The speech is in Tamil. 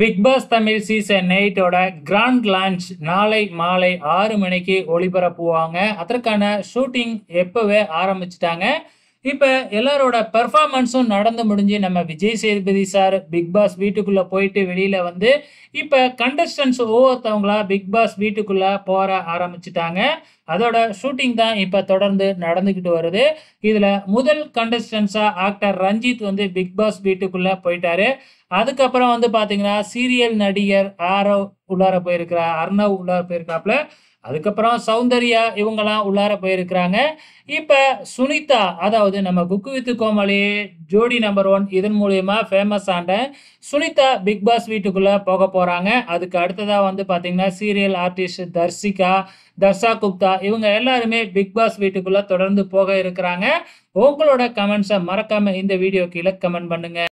பிக் பாஸ் தமிழ் சீசன் எயிட்டோட கிராண்ட் லான்ச் நாளை மாலை ஆறு மணிக்கு ஒளிபரப்புவாங்க அதற்கான ஷூட்டிங் எப்போவே ஆரம்பிச்சிட்டாங்க இப்போ எல்லாரோட பெர்ஃபார்மன்ஸும் நடந்து முடிஞ்சு நம்ம Vijay Sethupathi sir Bigg Boss வீட்டுக்குள்ளே போயிட்டு வெளியில் வந்து இப்போ கண்டஸ்டன்ஸ் ஒவ்வொருத்தவங்களா பிக் பாஸ் வீட்டுக்குள்ளே போற ஆரம்பிச்சிட்டாங்க அதோட ஷூட்டிங் தான் இப்போ தொடர்ந்து நடந்துக்கிட்டு வருது இதில் முதல் கண்டஸ்டன்ஸாக ஆக்டர் ரஞ்சித் வந்து பிக் பாஸ் வீட்டுக்குள்ளே போயிட்டாரு அதுக்கப்புறம் வந்து பார்த்தீங்கன்னா சீரியல் நடிகர் ஆரவ் உள்ளார போயிருக்கிறா அர்ணவ் உள்ளார போயிருக்காப்புல அதுக்கப்புறம் சௌந்தர்யா இவங்கெல்லாம் உள்ளார போயிருக்கிறாங்க இப்போ சுனிதா அதாவது நம்ம குக்கு வித்து கோமாளி ஜோடி நம்பர் ஒன் இதன் மூலயமா ஃபேமஸ் ஆண்ட சுனிதா பிக் பாஸ் வீட்டுக்குள்ளே போக போகிறாங்க அதுக்கு அடுத்ததாக வந்து பார்த்திங்கன்னா சீரியல் ஆர்டிஸ்ட் தர்சிகா தர்ஷா குப்தா இவங்க எல்லாருமே பிக் பாஸ் வீட்டுக்குள்ளே தொடர்ந்து போக இருக்கிறாங்க உங்களோட கமெண்ட்ஸை மறக்காமல் இந்த வீடியோ கீழே கமெண்ட் பண்ணுங்கள்